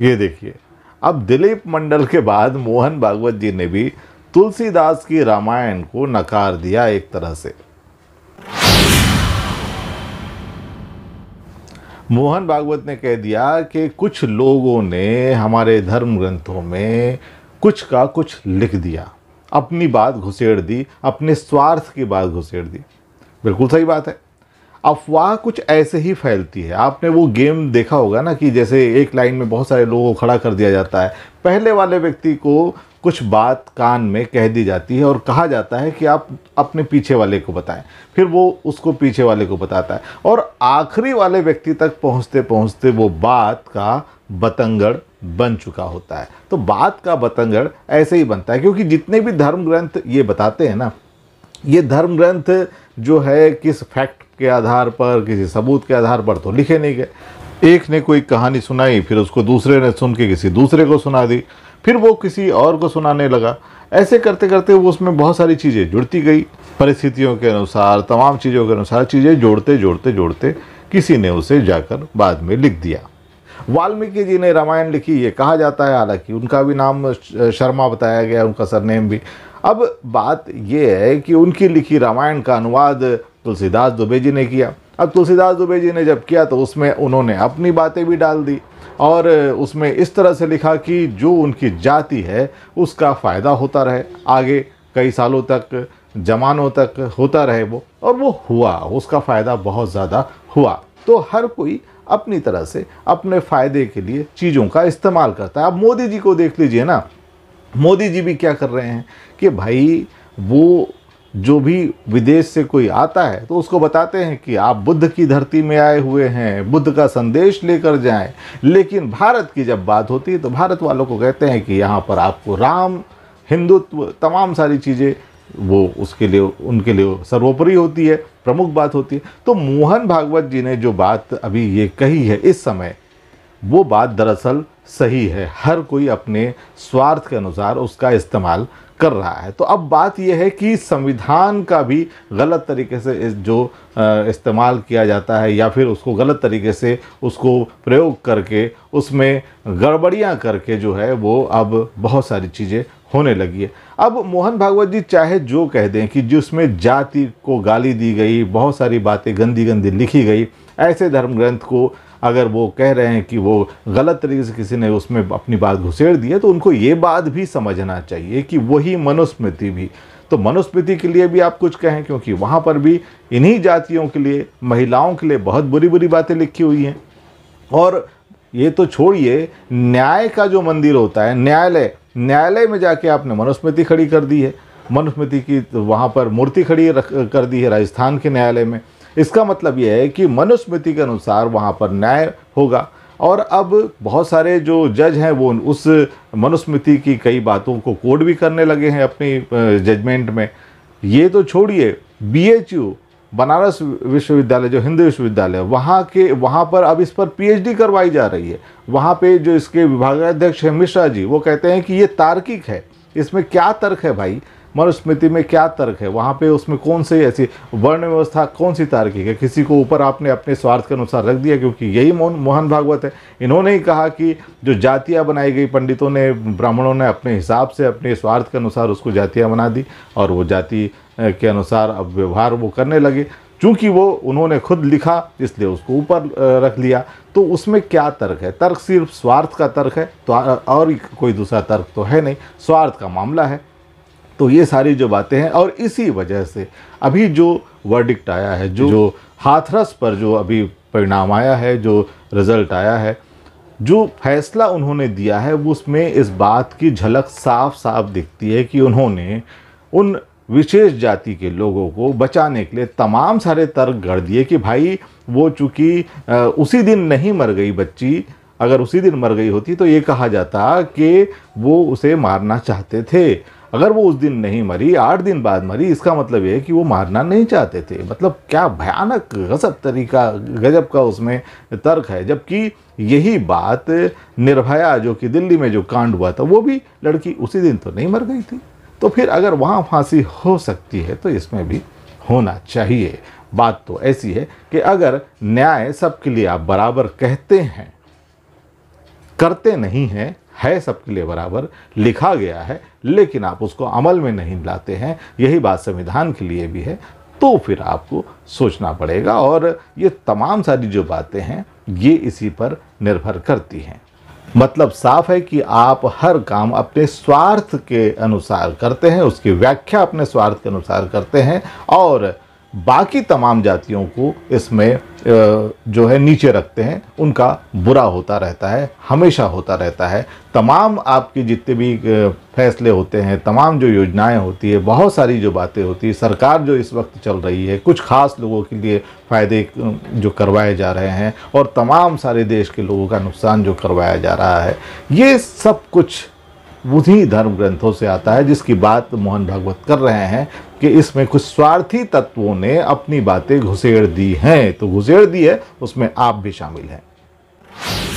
ये देखिए अब दिलीप मंडल के बाद मोहन भागवत जी ने भी तुलसीदास की रामायण को नकार दिया एक तरह से मोहन भागवत ने कह दिया कि कुछ लोगों ने हमारे धर्म ग्रंथों में कुछ का कुछ लिख दिया अपनी बात घुसेड़ दी अपने स्वार्थ की बात घुसेड़ दी बिल्कुल सही बात है अफवाह कुछ ऐसे ही फैलती है आपने वो गेम देखा होगा ना कि जैसे एक लाइन में बहुत सारे लोगों को खड़ा कर दिया जाता है पहले वाले व्यक्ति को कुछ बात कान में कह दी जाती है और कहा जाता है कि आप अपने पीछे वाले को बताएं फिर वो उसको पीछे वाले को बताता है और आखिरी वाले व्यक्ति तक पहुंचते पहुंचते वो बात का बतंगड़ बन चुका होता है तो बात का बतंगड़ ऐसे ही बनता है क्योंकि जितने भी धर्म ग्रंथ ये बताते हैं ना ये धर्म ग्रंथ जो है किस फैक्ट के आधार पर किसी सबूत के आधार पर तो लिखे नहीं गए एक ने कोई कहानी सुनाई फिर उसको दूसरे ने सुन के किसी दूसरे को सुना दी फिर वो किसी और को सुनाने लगा ऐसे करते करते वो उसमें बहुत सारी चीज़ें जुड़ती गई परिस्थितियों के अनुसार तमाम चीज़ों के अनुसार चीज़ें जोड़ते जोड़ते जोड़ते किसी ने उसे जाकर बाद में लिख दिया वाल्मीकि जी ने रामायण लिखी ये कहा जाता है हालांकि उनका भी नाम शर्मा बताया गया उनका सरनेम भी अब बात यह है कि उनकी लिखी रामायण का अनुवाद तुलसीदास दुबे जी ने किया अब तुलसीदास दुबे जी ने जब किया तो उसमें उन्होंने अपनी बातें भी डाल दी और उसमें इस तरह से लिखा कि जो उनकी जाति है उसका फ़ायदा होता रहे आगे कई सालों तक जमानों तक होता रहे वो और वो हुआ उसका फ़ायदा बहुत ज़्यादा हुआ तो हर कोई अपनी तरह से अपने फ़ायदे के लिए चीज़ों का इस्तेमाल करता है अब मोदी जी को देख लीजिए ना मोदी जी भी क्या कर रहे हैं कि भाई वो जो भी विदेश से कोई आता है तो उसको बताते हैं कि आप बुद्ध की धरती में आए हुए हैं बुद्ध का संदेश लेकर जाएं लेकिन भारत की जब बात होती है तो भारत वालों को कहते हैं कि यहाँ पर आपको राम हिंदुत्व तमाम सारी चीज़ें वो उसके लिए उनके लिए सर्वोपरि होती है प्रमुख बात होती है तो मोहन भागवत जी ने जो बात अभी ये कही है इस समय वो बात दरअसल सही है हर कोई अपने स्वार्थ के अनुसार उसका इस्तेमाल कर रहा है तो अब बात यह है कि संविधान का भी गलत तरीके से इस जो इस्तेमाल किया जाता है या फिर उसको गलत तरीके से उसको प्रयोग करके उसमें गड़बड़ियाँ करके जो है वो अब बहुत सारी चीज़ें होने लगी है अब मोहन भागवत जी चाहे जो कह दें कि जिसमें जाति को गाली दी गई बहुत सारी बातें गंदी गंदी लिखी गई ऐसे धर्म ग्रंथ को अगर वो कह रहे हैं कि वो गलत तरीके से किसी ने उसमें अपनी बात घुसेड़ दी है तो उनको ये बात भी समझना चाहिए कि वही मनुस्मृति भी तो मनुस्मृति के लिए भी आप कुछ कहें क्योंकि वहाँ पर भी इन्हीं जातियों के लिए महिलाओं के लिए बहुत बुरी बुरी बातें लिखी हुई हैं और ये तो छोड़िए न्याय का जो मंदिर होता है न्यायालय न्यायालय में जाके आपने मनुस्मृति खड़ी कर दी है मनुस्मृति की तो वहाँ पर मूर्ति खड़ी कर दी है राजस्थान के न्यायालय में इसका मतलब यह है कि मनुस्मृति के अनुसार वहाँ पर न्याय होगा और अब बहुत सारे जो जज हैं वो उस मनुस्मृति की कई बातों को कोड भी करने लगे हैं अपनी जजमेंट में ये तो छोड़िए बीएचयू बनारस विश्वविद्यालय जो हिंदू विश्वविद्यालय वहाँ के वहाँ पर अब इस पर पीएचडी करवाई जा रही है वहाँ पे जो इसके विभागाध्यक्ष हैं मिश्रा जी वो कहते हैं कि ये तार्किक है इसमें क्या तर्क है भाई मनुस्मृति में क्या तर्क है वहाँ पे उसमें कौन सी ऐसी वर्ण व्यवस्था कौन सी तार्किक है किसी को ऊपर आपने अपने स्वार्थ के अनुसार रख दिया क्योंकि यही मोहन मोहन भागवत है इन्होंने ही कहा कि जो जातियाँ बनाई गई पंडितों ने ब्राह्मणों ने अपने हिसाब से अपने स्वार्थ के अनुसार उसको जातियाँ बना दी और वो जाति के अनुसार अब व्यवहार वो करने लगे चूँकि वो उन्होंने खुद लिखा इसलिए उसको ऊपर रख लिया तो उसमें क्या तर्क है तर्क सिर्फ स्वार्थ का तर्क है तो और कोई दूसरा तर्क तो है नहीं स्वार्थ का मामला है तो ये सारी जो बातें हैं और इसी वजह से अभी जो वर्डिक्ट आया है जो जो हाथरस पर जो अभी परिणाम आया है जो रिज़ल्ट आया है जो फैसला उन्होंने दिया है वो उसमें इस बात की झलक साफ साफ दिखती है कि उन्होंने उन विशेष जाति के लोगों को बचाने के लिए तमाम सारे तर्क गढ़ दिए कि भाई वो चूँकि उसी दिन नहीं मर गई बच्ची अगर उसी दिन मर गई होती तो ये कहा जाता कि वो उसे मारना चाहते थे अगर वो उस दिन नहीं मरी आठ दिन बाद मरी इसका मतलब ये है कि वो मारना नहीं चाहते थे मतलब क्या भयानक गजब तरीका गजब का उसमें तर्क है जबकि यही बात निर्भया जो कि दिल्ली में जो कांड हुआ था वो भी लड़की उसी दिन तो नहीं मर गई थी तो फिर अगर वहाँ फांसी हो सकती है तो इसमें भी होना चाहिए बात तो ऐसी है कि अगर न्याय सबके लिए आप बराबर कहते हैं करते नहीं हैं है सबके लिए बराबर लिखा गया है लेकिन आप उसको अमल में नहीं लाते हैं यही बात संविधान के लिए भी है तो फिर आपको सोचना पड़ेगा और ये तमाम सारी जो बातें हैं ये इसी पर निर्भर करती हैं मतलब साफ है कि आप हर काम अपने स्वार्थ के अनुसार करते हैं उसकी व्याख्या अपने स्वार्थ के अनुसार करते हैं और बाकी तमाम जातियों को इसमें जो है नीचे रखते हैं उनका बुरा होता रहता है हमेशा होता रहता है तमाम आपके जितने भी फैसले होते हैं तमाम जो योजनाएं होती है बहुत सारी जो बातें होती है सरकार जो इस वक्त चल रही है कुछ खास लोगों के लिए फ़ायदे जो करवाए जा रहे हैं और तमाम सारे देश के लोगों का नुकसान जो करवाया जा रहा है ये सब कुछ उन्हीं धर्म ग्रंथों से आता है जिसकी बात मोहन भागवत कर रहे हैं कि इसमें कुछ स्वार्थी तत्वों ने अपनी बातें घुसेड़ दी हैं तो घुसेड़ दी है उसमें आप भी शामिल हैं